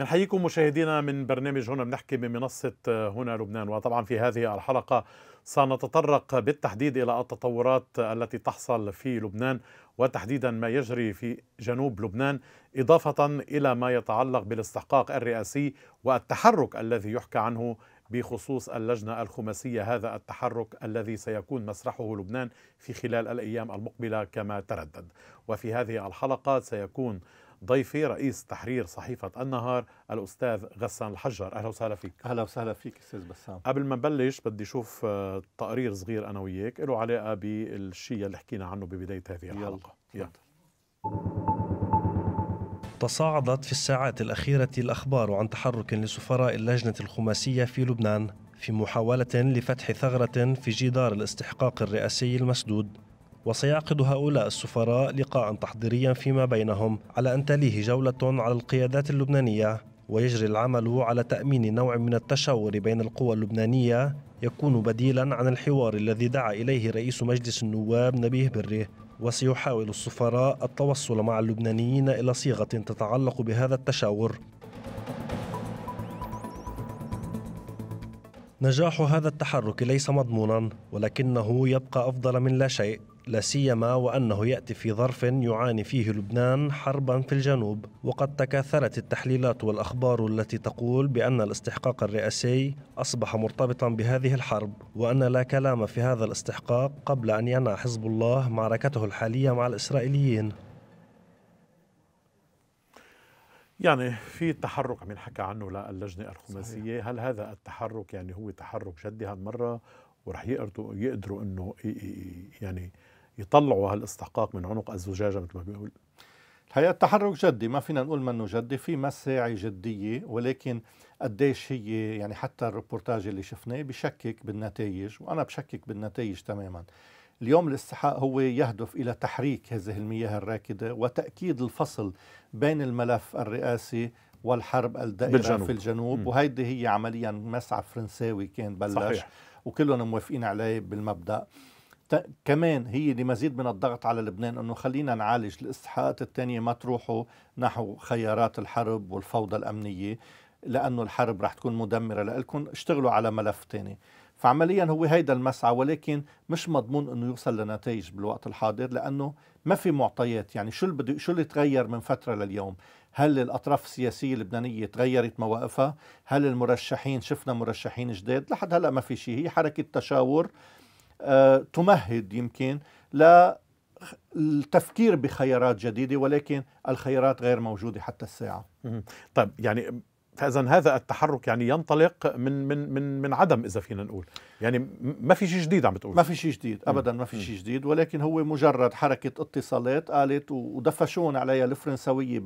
بنحييكم مشاهدينا من برنامج هنا بنحكي بمنصة آه، هنا لبنان وطبعا في هذه الحلقة سنتطرق بالتحديد إلى التطورات التي تحصل في لبنان وتحديدا ما يجري في جنوب لبنان إضافة إلى ما يتعلق بالاستحقاق الرئاسي والتحرك الذي يحكى عنه بخصوص اللجنة الخماسية هذا التحرك الذي سيكون مسرحه لبنان في خلال الأيام المقبلة كما تردد وفي هذه الحلقة سيكون ضيفي رئيس تحرير صحيفة النهار الأستاذ غسان الحجر أهلا وسهلا فيك أهلا وسهلا فيك أستاذ بسام قبل ما نبلش بدي أشوف آه، تقرير صغير أنا وياك له علاقة بالشيء اللي حكينا عنه ببداية هذه الحلقة يلا. يلا. تصاعدت في الساعات الأخيرة الأخبار عن تحرك لسفراء اللجنة الخماسية في لبنان في محاولة لفتح ثغرة في جدار الاستحقاق الرئاسي المسدود وسيعقد هؤلاء السفراء لقاء تحضيريا فيما بينهم على أن تليه جولة على القيادات اللبنانية ويجري العمل على تأمين نوع من التشاور بين القوى اللبنانية يكون بديلا عن الحوار الذي دعا إليه رئيس مجلس النواب نبيه بري وسيحاول السفراء التوصل مع اللبنانيين إلى صيغة تتعلق بهذا التشاور نجاح هذا التحرك ليس مضمونا ولكنه يبقى أفضل من لا شيء لا سيما وأنه يأتي في ظرف يعاني فيه لبنان حربا في الجنوب وقد تكاثرت التحليلات والأخبار التي تقول بأن الاستحقاق الرئاسي أصبح مرتبطا بهذه الحرب وأن لا كلام في هذا الاستحقاق قبل أن ينهى حزب الله معركته الحالية مع الإسرائيليين يعني في تحرك عم ينحكى عنه للجنه الخماسيه صحيح. هل هذا التحرك يعني هو تحرك جدي هالمره ورح يقدروا يقدروا انه يعني يطلعوا هالاستحقاق من عنق الزجاجه مثل ما بيقول الحقيقه التحرك جدي ما فينا نقول منه جدي في مساعي جديه ولكن قديش هي يعني حتى الريبورتاج اللي شفناه بشكك بالنتائج وانا بشكك بالنتائج تماما اليوم الاستحقاق هو يهدف الى تحريك هذه المياه الراكده وتاكيد الفصل بين الملف الرئاسي والحرب الدائره بالجنوب. في الجنوب وهيدي هي عمليا مسعى فرنساوي كان بلش صحيح. وكلهم موافقين عليه بالمبدا كمان هي لمزيد من الضغط على لبنان انه خلينا نعالج الاستحقاقات الثانيه ما تروحوا نحو خيارات الحرب والفوضى الامنيه لانه الحرب رح تكون مدمره لكم اشتغلوا على ملف ثاني فعمليا هو هيدا المسعى ولكن مش مضمون انه يوصل لنتائج بالوقت الحاضر لانه ما في معطيات يعني شو اللي شو اللي تغير من فتره لليوم هل الاطراف السياسيه اللبنانيه تغيرت مواقفها هل المرشحين شفنا مرشحين جداد لحد هلا ما في شيء هي حركه تشاور تمهد يمكن للتفكير بخيارات جديده ولكن الخيارات غير موجوده حتى الساعه. طيب يعني فاذا هذا التحرك يعني ينطلق من من من من عدم اذا فينا نقول يعني ما في شيء جديد عم بتقول ما في شيء جديد ابدا ما في شيء جديد ولكن هو مجرد حركه اتصالات قالت ودفشون عليها الفرنسويه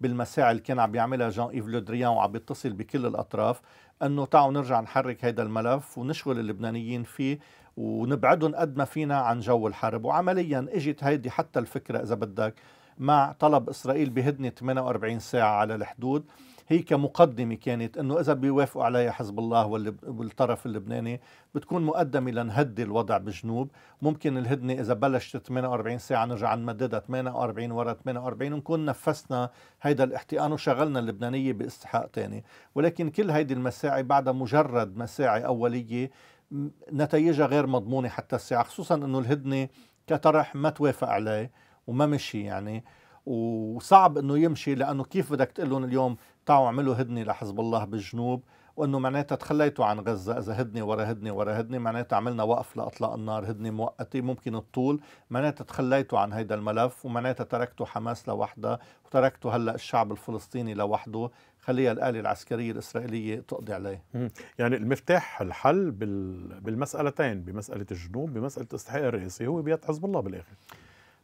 بالمساعي اللي كان عم بيعملها جان ايف لودريان وعم بيتصل بكل الاطراف انه تعالوا نرجع نحرك هذا الملف ونشغل اللبنانيين فيه ونبعدهم قد ما فينا عن جو الحرب وعمليا اجت هيدي حتى الفكره اذا بدك مع طلب اسرائيل بهدنه 48 ساعه على الحدود هي كمقدمه كانت انه اذا بيوافقوا عليها حزب الله والطرف اللبناني بتكون مقدمه لنهدي الوضع بالجنوب ممكن الهدنه اذا بلشت 48 ساعه نرجع نمددها 48 ورا 48 ونكون نفسنا هيدا الاحتقان وشغلنا اللبنانيه باستحقاق ثاني ولكن كل هيدي المساعي بعدها مجرد مساعي اوليه نتائجها غير مضمونه حتى الساعه خصوصا انه الهدنه كطرح ما توافق عليه وما مشي يعني وصعب انه يمشي لانه كيف بدك تقول لهم اليوم تعوا اعملوا هدنه لحزب الله بالجنوب وانه معناتها تخليتوا عن غزه اذا هدنه ورا هدنه ورا هدنه معناتها عملنا وقف لاطلاق النار هدنه مؤقته ممكن تطول معناتها تخليتوا عن هذا الملف ومعناتها تركتوا حماس لوحدها وتركتوا هلا الشعب الفلسطيني لوحده خليها الآلة العسكرية الإسرائيلية تقضي عليه يعني المفتاح الحل بالمسألتين بمسألة الجنوب بمسألة استحقاق الرئيسي هو بيد حزب الله بالآخر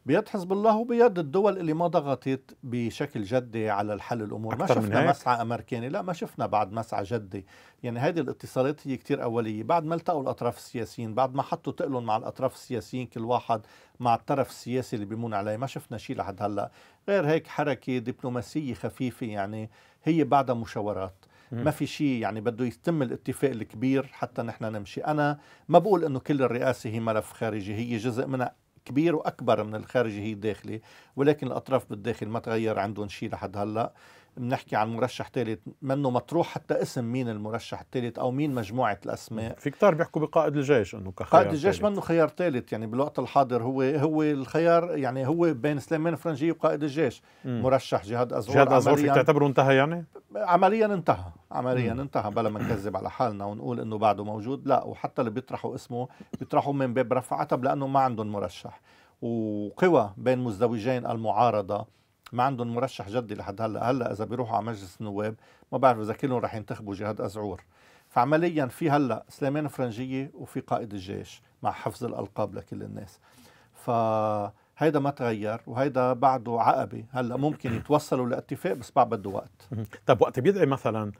بيد حزب الله وبيد الدول اللي ما ضغطت بشكل جدي على الحل الامور ما شفنا مسعى امريكاني لا ما شفنا بعد مسعى جدي يعني هذه الاتصالات هي كثير اوليه بعد ما التقوا الاطراف السياسيين بعد ما حطوا تقلهم مع الاطراف السياسيين كل واحد مع الطرف السياسي اللي بيمون عليه ما شفنا شيء لحد هلا غير هيك حركه دبلوماسيه خفيفه يعني هي بعدها مشاورات ما في شيء يعني بده يتم الاتفاق الكبير حتى نحن نمشي انا ما بقول انه كل الرئاسه هي ملف خارجي هي جزء منها كبير واكبر من الخارجي هي الداخلي ولكن الاطراف بالداخل ما تغير عندهم شيء لحد هلا بنحكي عن مرشح ثالث منه مطروح حتى اسم مين المرشح الثالث او مين مجموعه الاسماء في كتار بيحكوا بقائد الجيش انه كخيار قائد الجيش منه خيار ثالث يعني بالوقت الحاضر هو هو الخيار يعني هو بين سليمان فرنجي وقائد الجيش مم. مرشح جهاد ازور جهاد ازور فيك تعتبره انتهى يعني؟ عمليا انتهى عمليا مم. انتهى بلا ما نكذب على حالنا ونقول انه بعده موجود لا وحتى اللي بيطرحوا اسمه بيطرحوا من باب رفع عتب لانه ما عندهم مرشح وقوى بين مزدوجين المعارضه ما عندهم مرشح جدي لحد هلا هلا اذا بيروحوا على مجلس النواب ما بعرف اذا كلهم رح ينتخبوا جهاد ازعور فعمليا في هلا سليمان فرنجيه وفي قائد الجيش مع حفظ الالقاب لكل الناس فهيدا ما تغير وهيدا بعده عقبه هلا ممكن يتوصلوا لاتفاق بس بعد بده وقت طب وقت بيدعي مثلا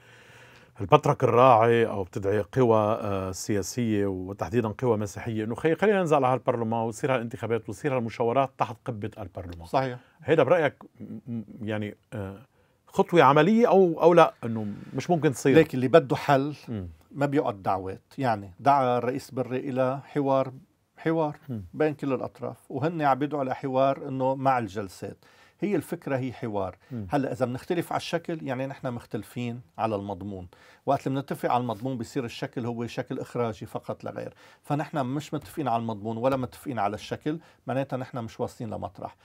البطرك الراعي او بتدعي قوى آه، سياسيه وتحديدا قوى مسيحيه انه خلينا ننزل على هالبرلمان وتصير هالانتخابات وتصير هالمشاورات تحت قبه البرلمان صحيح هيدا برايك يعني آه، خطوه عمليه او او لا انه مش ممكن تصير ليك اللي بده حل ما بيقعد دعوات يعني دعا الرئيس بري الى حوار حوار بين كل الاطراف وهن عم يدعوا لحوار انه مع الجلسات هي الفكرة هي حوار م. هلا إذا بنختلف على الشكل يعني نحن مختلفين على المضمون وقت اللي بنتفق على المضمون بصير الشكل هو شكل إخراجي فقط لا غير فنحن مش متفقين على المضمون ولا متفقين على الشكل معناتها نحن مش واصلين لمطرح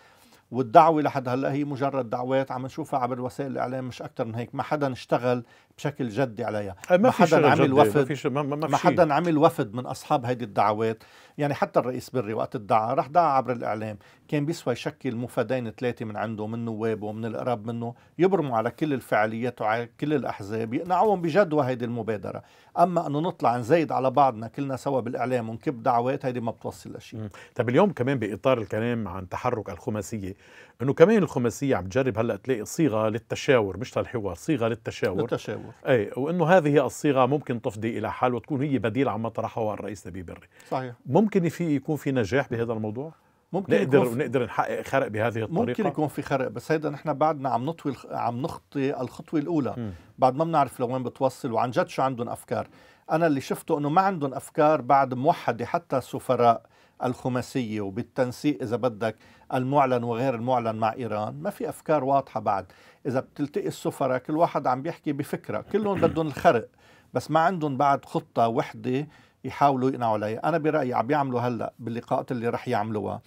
والدعوة لحد هلا هي مجرد دعوات عم نشوفها عبر وسائل الإعلام مش أكثر من هيك ما حدا اشتغل بشكل جدي عليها ما, ما حدا عمل وفد ما, ما, ما حدا عمل وفد من أصحاب هيدي الدعوات يعني حتى الرئيس بري وقت ادعى راح دعا عبر الاعلام كان بيسوى يشكل مفادين ثلاثه من عنده من نوابه ومن القرب منه يبرموا على كل الفعاليات وعلى كل الاحزاب يقنعوهم بجدوى هيدي المبادره اما انه نطلع نزايد على بعضنا كلنا سوا بالاعلام ونكب دعوات هيدي ما بتوصل لشيء طب اليوم كمان باطار الكلام عن تحرك الخماسيه انه كمان الخماسيه عم تجرب هلا تلاقي صيغه للتشاور مش للحوار صيغه للتشاور للتشاور اي وانه هذه الصيغه ممكن تفضي الى حل وتكون هي بديل عما طرحه الرئيس نبيل بري صحيح ممكن ممكن في يكون في نجاح بهذا الموضوع؟ ممكن نقدر يكون نقدر نحقق خرق بهذه الطريقه ممكن يكون في خرق بس هيدا نحن بعدنا عم نطوي عم نخطي الخطوه الاولى م. بعد ما بنعرف لوين بتوصل وعن جد شو عندهم افكار انا اللي شفته انه ما عندهم افكار بعد موحده حتى السفراء الخماسيه وبالتنسيق اذا بدك المعلن وغير المعلن مع ايران ما في افكار واضحه بعد اذا بتلتقي السفراء كل واحد عم بيحكي بفكره كلهم بدهم الخرق بس ما عندهم بعد خطه وحده يحاولوا يقنعوا علي انا برايي عم بيعملوا هلا باللقاءات اللي رح يعملوها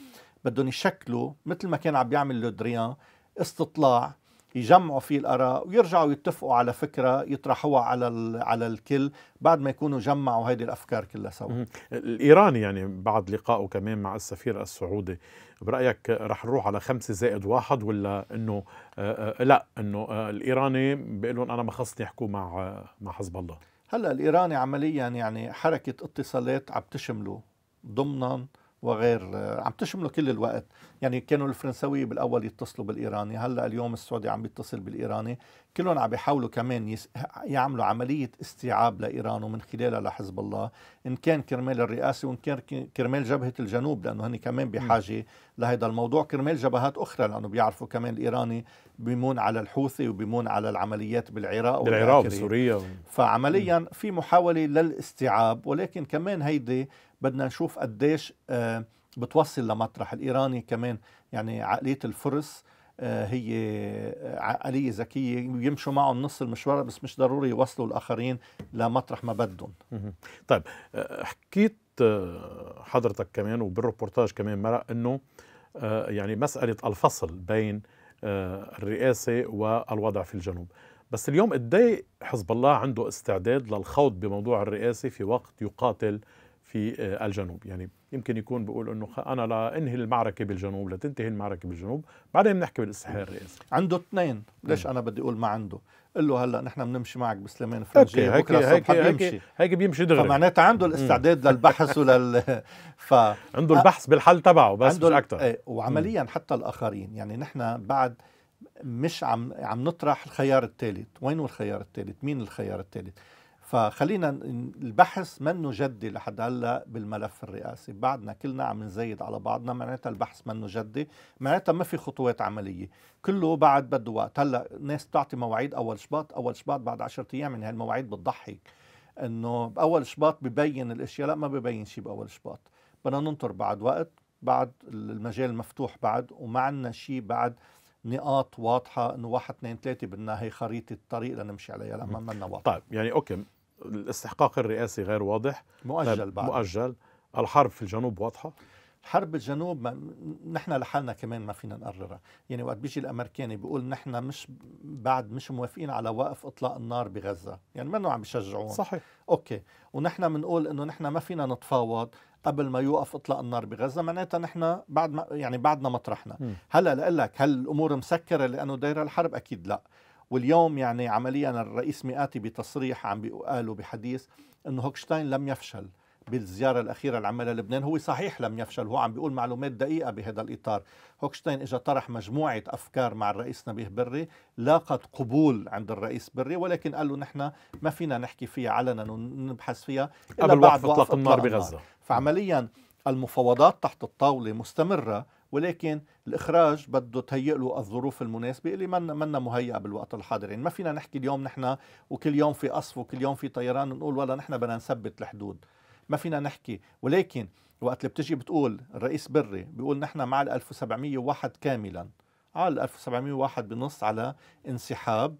بدهم يشكلوا مثل ما كان عم بيعمل لودريان استطلاع يجمعوا فيه الاراء ويرجعوا يتفقوا على فكره يطرحوها على على الكل بعد ما يكونوا جمعوا هذه الافكار كلها سوا الايراني يعني بعد لقائه كمان مع السفير السعودي برايك رح نروح على خمسة زائد واحد ولا انه لا انه الايراني بيقول لهم انا ما خصني احكوا مع مع حزب الله هلا الايراني عمليا يعني حركه اتصالات عم تشمله ضمنا وغير آه، عم تشمله كل الوقت يعني كانوا الفرنساوي بالاول يتصلوا بالايراني هلا اليوم السعودي عم يتصل بالايراني كلهم عم بيحاولوا كمان يس... يعملوا عمليه استيعاب لايران ومن خلالها لحزب الله ان كان كرمال الرئاسه وان كان كرمال جبهه الجنوب لانه هن كمان بحاجه لهذا الموضوع كرمال جبهات اخرى لانه بيعرفوا كمان الايراني بيمون على الحوثي وبيمون على العمليات بالعراق بالعراق وسوريا و... فعمليا في محاوله للاستيعاب ولكن كمان هيدي بدنا نشوف قديش آه، بتوصل لمطرح الإيراني كمان يعني عقلية الفرس آه، هي عقلية ذكية يمشوا معهم نص المشوار بس مش ضروري يوصلوا الآخرين لمطرح ما بدهم طيب آه، حكيت حضرتك كمان وبالروبورتاج كمان مرق أنه يعني مسألة الفصل بين الرئاسة والوضع في الجنوب بس اليوم قد إيه حزب الله عنده استعداد للخوض بموضوع الرئاسة في وقت يقاتل في آه، الجنوب يعني يمكن يكون بيقول انه انا لا انهي المعركه بالجنوب لتنتهي المعركه بالجنوب بعدين بنحكي بالاستحقاق الرئاسي عنده اثنين ليش انا بدي اقول ما عنده قل له هلا نحن بنمشي معك بسليمان فرنجي هيك هيك هيك هيك بيمشي دغري فمعناتها عنده الاستعداد للبحث ولل ف عنده البحث آه، بالحل تبعه بس مش اكثر ايه وعمليا مم. حتى الاخرين يعني نحن بعد مش عم عم نطرح الخيار الثالث وين هو الخيار الثالث مين الخيار الثالث فخلينا البحث منه جدي لحد هلا بالملف الرئاسي بعدنا كلنا عم نزايد على بعضنا معناتها البحث منه جدي معناتها ما في خطوات عمليه كله بعد بده وقت هلا الناس بتعطي مواعيد اول شباط اول شباط بعد 10 ايام من يعني هالمواعيد بتضحك انه باول شباط ببين الاشياء لا ما ببين شيء باول شباط بدنا ننطر بعد وقت بعد المجال مفتوح بعد وما عندنا شيء بعد نقاط واضحه انه واحد اثنين ثلاثه بدنا هي خريطه الطريق لنمشي عليها لما منا واضحه طيب يعني اوكي الاستحقاق الرئاسي غير واضح مؤجل طيب بعد مؤجل الحرب في الجنوب واضحه حرب الجنوب ما نحن لحالنا كمان ما فينا نقررها يعني وقت بيجي الامريكاني بيقول نحن مش بعد مش موافقين على وقف اطلاق النار بغزه يعني ما عم يشجعون صحيح اوكي ونحن بنقول انه نحن ما فينا نتفاوض قبل ما يوقف اطلاق النار بغزه معناتها نحن بعد ما يعني بعدنا مطرحنا هلا لاقول لك هل الامور مسكره لانه دايره الحرب اكيد لا واليوم يعني عمليا الرئيس مئاتي بتصريح عم بيقاله بحديث انه هوكشتاين لم يفشل بالزياره الاخيره اللي عملها لبنان هو صحيح لم يفشل هو عم بيقول معلومات دقيقه بهذا الاطار هوكشتاين اجى طرح مجموعه افكار مع الرئيس نبيه بري لاقت قبول عند الرئيس بري ولكن قال له نحن ما فينا نحكي فيها علنا ونبحث فيها إلا قبل بعد وقف اطلاق النار بغزه فعمليا المفاوضات تحت الطاوله مستمره ولكن الاخراج بده تهيئ له الظروف المناسبه اللي من منا مهيئه بالوقت الحاضر يعني ما فينا نحكي اليوم نحن وكل يوم في قصف وكل يوم في طيران نقول ولا نحن بدنا نثبت الحدود ما فينا نحكي ولكن وقت اللي بتجي بتقول الرئيس بري بيقول نحن مع ال 1701 كاملا آه، على 1701 بنص على انسحاب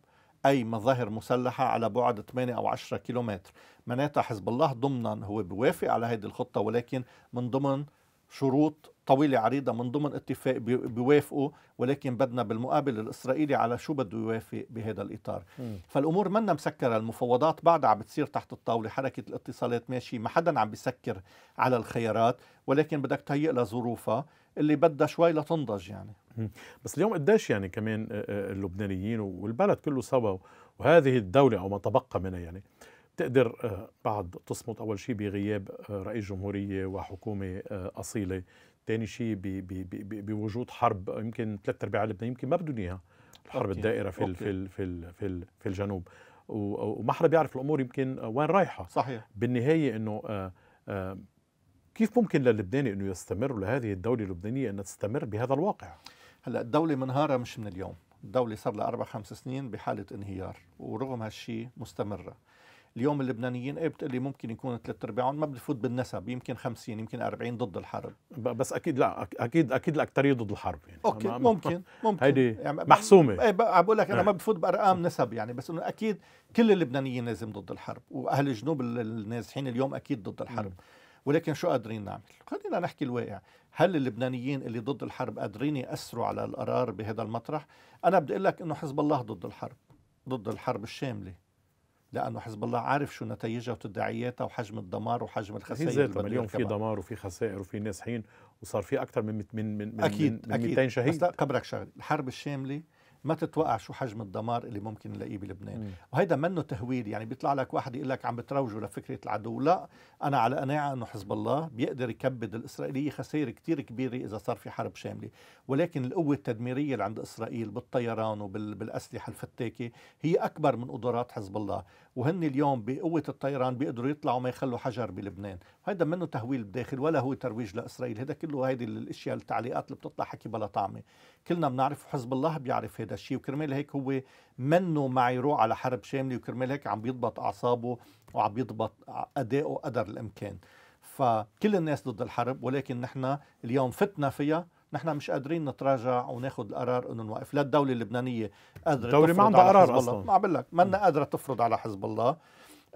اي مظاهر مسلحه على بعد 8 او 10 كيلومتر معناتها حزب الله ضمنا هو بيوافق على هذه الخطه ولكن من ضمن شروط طويلة عريضة من ضمن اتفاق بيوافقوا ولكن بدنا بالمقابل الإسرائيلي على شو بده يوافق بهذا الإطار م. فالأمور منا مسكرة المفاوضات بعدها عم بتصير تحت الطاولة حركة الاتصالات ماشي ما حدا عم بيسكر على الخيارات ولكن بدك تهيئ لها ظروفها اللي بدها شوي لتنضج يعني م. بس اليوم قديش يعني كمان آه، آه، اللبنانيين والبلد كله سوا وهذه الدولة أو ما تبقى منها يعني تقدر آه، بعد تصمت أول شيء بغياب آه، رئيس جمهورية وحكومة آه، أصيلة ثاني شيء بوجود حرب يمكن ثلاث ارباع لبنان يمكن ما بدهم اياها الحرب أوكي. الدائره في في في في, في الجنوب وما حدا بيعرف الامور يمكن وين رايحه صحيح بالنهايه انه كيف ممكن للبناني انه يستمر لهذه الدوله اللبنانيه انها تستمر بهذا الواقع هلا الدوله منهاره مش من اليوم الدوله صار لها اربع خمس سنين بحاله انهيار ورغم هالشيء مستمره اليوم اللبنانيين ايه بتقلي ممكن يكون ثلاث ارباعهم ما بفوت بالنسب يمكن 50 يمكن 40 ضد الحرب بس اكيد لا اكيد اكيد الاكثريه ضد الحرب يعني اوكي ممكن ممكن هيدي يعني محسومه ايه بقول لك انا إيه. ما بفوت بارقام نسب يعني بس انه اكيد كل اللبنانيين لازم ضد الحرب واهل الجنوب النازحين اليوم اكيد ضد الحرب م. ولكن شو قادرين نعمل؟ خلينا نحكي الواقع، هل اللبنانيين اللي ضد الحرب قادرين ياثروا على القرار بهذا المطرح؟ انا بدي اقول لك انه حزب الله ضد الحرب، ضد الحرب الشامله، لانه حزب الله عارف شو نتائجها وتداعياتها وحجم الدمار وحجم الخسائر اللي اليوم في دمار وفي خسائر وفي ناس حين وصار في اكثر من من من من, أكيد من, من أكيد 200 شهيد بس لا قبلك شغله الحرب الشامله ما تتوقع شو حجم الدمار اللي ممكن نلاقيه بلبنان مم. وهيدا منه تهويل يعني بيطلع لك واحد يقول لك عم بتروجوا لفكره العدو لا انا على قناعه انه حزب الله بيقدر يكبد الاسرائيليه خسائر كثير كبيره اذا صار في حرب شامله ولكن القوه التدميريه اللي عند اسرائيل بالطيران وبالاسلحه الفتاكه هي اكبر من قدرات حزب الله وهن اليوم بقوه الطيران بيقدروا يطلعوا ما يخلوا حجر بلبنان هيدا منه تهويل بالداخل ولا هو ترويج لاسرائيل هذا كله هيدي الاشياء التعليقات اللي بتطلع حكي بلا طعمه كلنا بنعرف حزب الله بيعرف هذا الشيء وكرمال هيك هو منه مع يروح على حرب شامله وكرمال هيك عم بيضبط اعصابه وعم بيضبط ادائه قدر الامكان فكل الناس ضد الحرب ولكن نحن اليوم فتنا فيها نحن مش قادرين نتراجع وناخذ القرار انه نوقف لا الدوله اللبنانيه قادره الدوله ما عندها قرار اصلا ما عم بقول لك ما قادره تفرض على حزب الله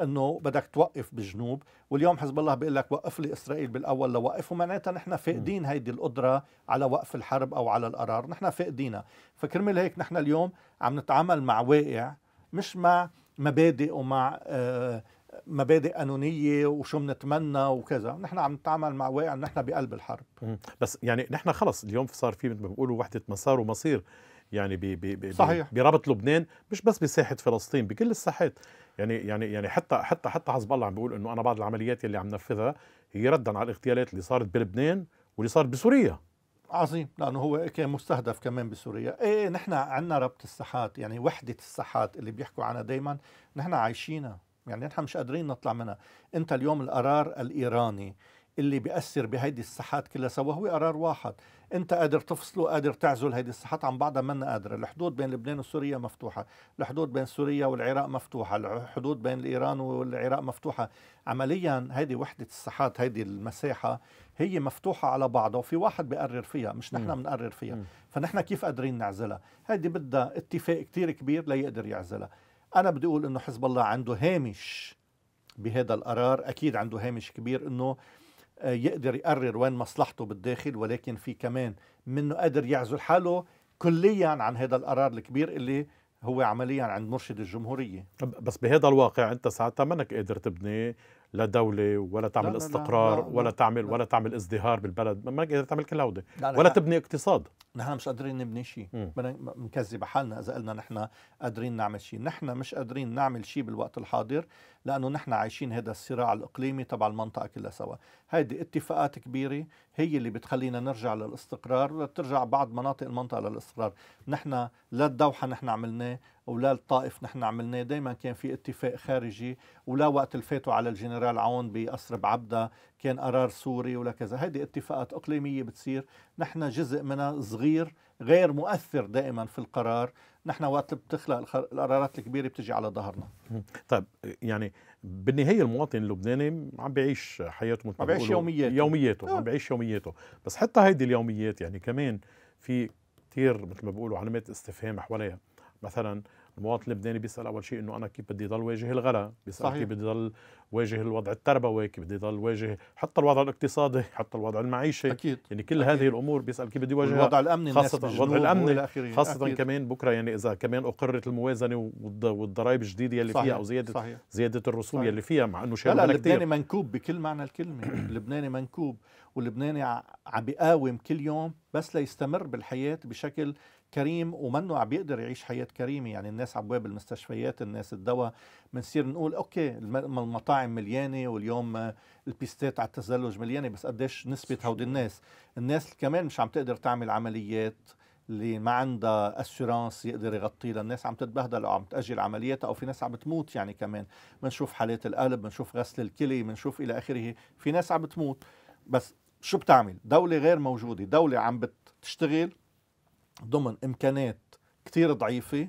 انه بدك توقف بالجنوب واليوم حزب الله بيقول لك وقف لي اسرائيل بالاول لوقف ومعناتها نحن فاقدين هيدي القدره على وقف الحرب او على القرار نحن فاقدينها فكرمال هيك نحن اليوم عم نتعامل مع واقع مش مع مبادئ ومع آه مبادئ قانونيه وشو بنتمنى وكذا نحن عم نتعامل مع واقع نحن بقلب الحرب بس يعني نحن خلص اليوم صار في مثل ما بيقولوا وحده مسار ومصير يعني بي بي صحيح. بربط لبنان مش بس بساحه فلسطين بكل الساحات يعني يعني يعني حتى حتى حتى حزب الله عم بيقول انه انا بعض العمليات اللي عم نفذها هي ردا على الاغتيالات اللي صارت بلبنان واللي صارت بسوريا عظيم لانه هو كان مستهدف كمان بسوريا ايه, إيه، نحن عندنا ربط الساحات يعني وحده الساحات اللي بيحكوا عنها دائما نحن عايشينها يعني نحن مش قادرين نطلع منها انت اليوم القرار الايراني اللي بيأثر بهيدي الساحات كلها سوا هو قرار واحد انت قادر تفصله قادر تعزل هيدي الساحات عن بعضها منا قادره الحدود بين لبنان وسوريا مفتوحه الحدود بين سوريا والعراق مفتوحه الحدود بين ايران والعراق مفتوحه عمليا هيدي وحده الساحات هيدي المساحه هي مفتوحه على بعضها وفي واحد بيقرر فيها مش نحن بنقرر فيها فنحن كيف قادرين نعزلها هيدي بدها اتفاق كتير كبير ليقدر يعزلها انا بدي اقول انه حزب الله عنده هامش بهذا القرار اكيد عنده هامش كبير انه آه، يقدر يقرر وين مصلحته بالداخل ولكن في كمان منه قادر يعزل حاله كليا عن هذا القرار الكبير اللي هو عمليا عند مرشد الجمهورية بس بهذا الواقع أنت ساعتها منك قادر تبني لا دولة ولا تعمل لا استقرار لا لا لا ولا تعمل لا ولا تعمل ازدهار بالبلد ما قادر تعمل كل ولا ولا تبني اقتصاد نحن مش قادرين نبني شيء بدنا نكذب حالنا اذا قلنا نحن قادرين نعمل شيء نحن مش قادرين نعمل شيء بالوقت الحاضر لانه نحن عايشين هذا الصراع الاقليمي تبع المنطقه كلها سوا هيدي اتفاقات كبيره هي اللي بتخلينا نرجع للاستقرار وترجع بعض مناطق المنطقه للاستقرار نحن لا الدوحه نحن عملناه ولا الطائف نحن عملناه دائما كان في اتفاق خارجي ولا وقت اللي فاتوا على الجنرال عون بقصر بعبده كان قرار سوري ولا كذا هذه اتفاقات اقليميه بتصير نحن جزء منها صغير غير مؤثر دائما في القرار نحن وقت بتخلق القرارات الكبيره بتجي على ظهرنا طيب يعني بالنهايه المواطن اللبناني عم بيعيش حياته مثل عم بيعيش يومياته يومياته آه. عم بيعيش يومياته بس حتى هيدي اليوميات يعني كمان في كثير مثل ما بيقولوا علامات استفهام حواليها مثلا المواطن اللبناني بيسال اول شيء انه انا كيف بدي ضل واجه الغلا بيسال صحيح. كيف بدي ضل واجه الوضع التربوي كيف بده يضل واجه حتى الوضع الاقتصادي حتى الوضع المعيشي أكيد. يعني كل أكيد. هذه الامور بيسال كيف بده يواجهها الوضع الامني خاصه الوضع الامني خاصه أكيد. كمان بكره يعني اذا كمان اقرت الموازنه والضرائب الجديده يلي صحيح. فيها او زياده صحيح. زياده الرسوم صحيح. يلي فيها مع انه شيء لا اللبناني منكوب بكل معنى الكلمه اللبناني منكوب واللبناني عم بيقاوم كل يوم بس ليستمر بالحياه بشكل كريم ومنه عم بيقدر يعيش حياه كريمه يعني الناس على المستشفيات الناس الدواء بنصير نقول اوكي المطاعم المطاعم مليانه واليوم البيستات على التزلج مليانه بس قديش نسبه هودي الناس الناس كمان مش عم تقدر تعمل عمليات اللي ما عندها اسيرانس يقدر يغطي للناس عم تتبهدل او عم تاجل عملياتها او في ناس عم بتموت يعني كمان بنشوف حالات القلب بنشوف غسل الكلى بنشوف الى اخره في ناس عم بتموت بس شو بتعمل دوله غير موجوده دوله عم بتشتغل ضمن امكانات كتير ضعيفه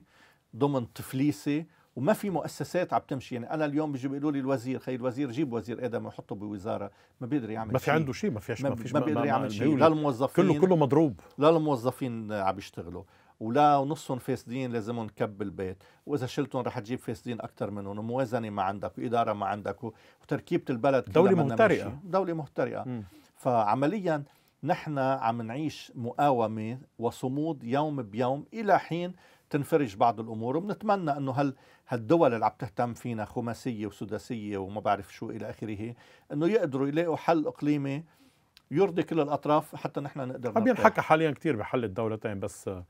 ضمن تفليسه وما في مؤسسات عم تمشي يعني انا اليوم بيجي بيقولوا لي الوزير خي الوزير جيب وزير ادم وحطه بوزاره ما بيقدر يعمل ما في شيء. عنده شيء ما فيش ما, فيش ما بيقدر يعمل شيء لا الموظفين كله كله مضروب لا الموظفين عم يشتغلوا ولا نصهم فاسدين لازمهم كب البيت واذا شلتهم رح تجيب فاسدين اكثر منهم وموازنه ما عندك واداره ما عندك وتركيبه البلد دوله مهترئه دوله مهترئه فعمليا نحن عم نعيش مقاومه وصمود يوم بيوم الى حين تنفرج بعض الامور وبنتمنى انه هال هالدول اللي عم تهتم فينا خماسيه وسداسيه وما بعرف شو الى اخره انه يقدروا يلاقوا حل اقليمي يرضي كل الاطراف حتى نحن نقدر عم ينحكى حاليا كثير بحل الدولتين بس آه،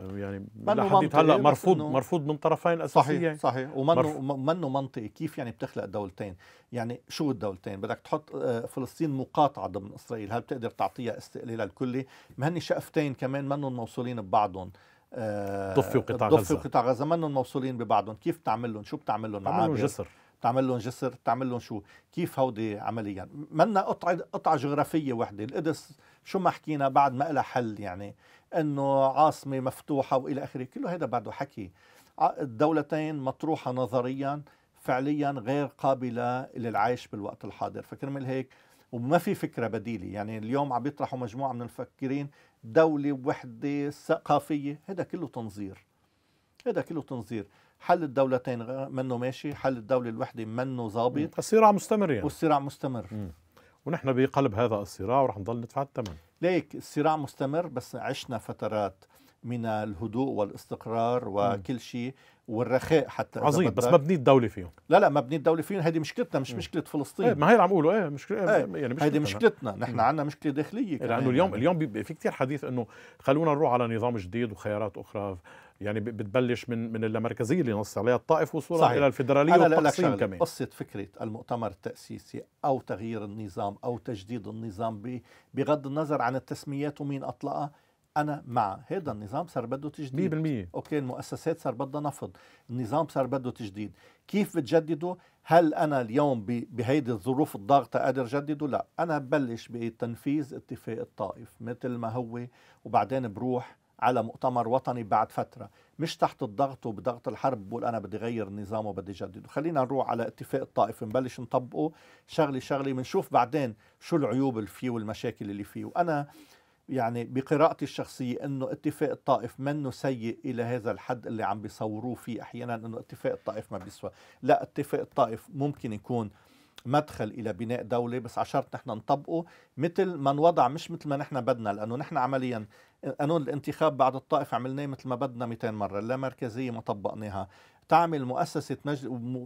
يعني لحديت هلا مرفوض مرفوض من طرفين اساسيين صحيح صحيح ومنه منطقي كيف يعني بتخلق دولتين يعني شو الدولتين بدك تحط آه، فلسطين مقاطعه ضمن اسرائيل هل بتقدر تعطيها استقلالها الكلي ما هن شقفتين كمان منهم موصولين ببعضهم آه، ضفي وقطاع غزه ضفي وقطاع غزه منهم موصولين ببعضهم كيف بتعمل لهم شو بتعمل لهم معابر جسر بتعمل لهم جسر بتعمل لهم شو كيف هودي عمليا منا قطعه قطعه جغرافيه وحده القدس شو ما حكينا بعد ما لها حل يعني انه عاصمه مفتوحه والى اخره كله هذا بعده حكي الدولتين مطروحه نظريا فعليا غير قابله للعيش بالوقت الحاضر فكرمل هيك وما في فكره بديله يعني اليوم عم يطرحوا مجموعه من المفكرين دولة وحدة ثقافية هذا كله تنظير هذا كله تنظير حل الدولتين منه ماشي حل الدولة الوحدة منه ظابط الصراع مستمر يعني والصراع مستمر مم. ونحن بقلب هذا الصراع ورح نضل ندفع الثمن ليك الصراع مستمر بس عشنا فترات من الهدوء والاستقرار وكل شيء والرخاء حتى عظيم بس مبني الدولة فيهم لا لا مبني الدولة فيهم هذه مشكلتنا مش مم. مشكلة إيه، فلسطين ايه ما هي اللي عم بقوله ايه مشكلة ايه يعني مش هذه مشكلتنا نحن عندنا مشكلة داخلية لأنه اليوم يعني. اليوم في كثير حديث انه خلونا نروح على نظام جديد وخيارات أخرى يعني بتبلش من من اللامركزيه اللي نص عليها الطائف وصولا الى الفدراليه والتقسيم كمان قصه فكره المؤتمر التاسيسي او تغيير النظام او تجديد النظام بغض النظر عن التسميات ومين اطلقها انا مع هذا النظام صار بده تجديد 100% اوكي المؤسسات صار بدها نفض النظام صار بده تجديد كيف بتجدده هل انا اليوم بهيدي الظروف الضاغطه قادر جدده لا انا ببلش بتنفيذ اتفاق الطائف مثل ما هو وبعدين بروح على مؤتمر وطني بعد فتره مش تحت الضغط وبضغط الحرب بقول انا بدي غير النظام وبدي جدده خلينا نروح على اتفاق الطائف نبلش نطبقه شغله شغله بنشوف بعدين شو العيوب اللي فيه والمشاكل اللي فيه وانا يعني بقراءتي الشخصية أنه اتفاق الطائف منه سيء إلى هذا الحد اللي عم بيصوروه فيه أحيانا أنه اتفاق الطائف ما بيسوى لا اتفاق الطائف ممكن يكون مدخل الى بناء دوله بس عشرت نحن نطبقه مثل ما انوضع مش مثل ما نحن بدنا لانه نحن عمليا قانون الانتخاب بعد الطائف عملناه مثل ما بدنا 200 مره لا مركزيه ما طبقناها تعمل مؤسسه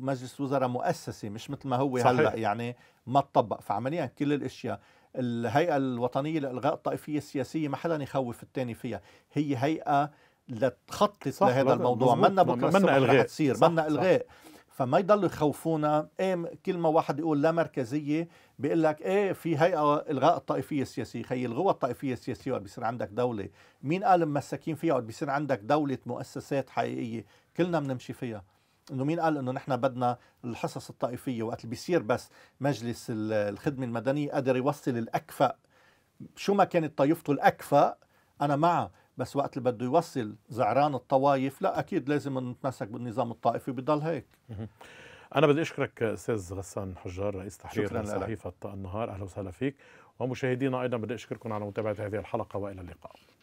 مجلس وزراء مؤسسه مش مثل ما هو هلا يعني ما تطبق فعمليا كل الاشياء الهيئة الوطنية لإلغاء الطائفية السياسية ما حدا يخوف الثاني فيها هي هيئة لتخطط لهذا الموضوع منا بكره منا الغاء تصير منا الغاء فما يضلوا يخوفونا ايه كل ما واحد يقول لا مركزيه بيقول لك ايه في هيئه الغاء الطائفيه السياسيه خي الغوا الطائفيه السياسيه وقت بيصير عندك دوله مين قال مساكين فيها وقت بيصير عندك دوله مؤسسات حقيقيه كلنا بنمشي فيها انه مين قال انه نحن بدنا الحصص الطائفيه وقت بيصير بس مجلس الخدمه المدنيه قادر يوصل الاكفاء شو ما كانت طائفته الاكفاء انا معه بس وقت اللي بده يوصل زعران الطوائف لا اكيد لازم نتمسك بالنظام الطائفي بضل هيك انا بدي اشكرك استاذ غسان حجار رئيس تحرير صحيفه النهار اهلا وسهلا فيك ومشاهدينا ايضا بدي اشكركم على متابعه هذه الحلقه والى اللقاء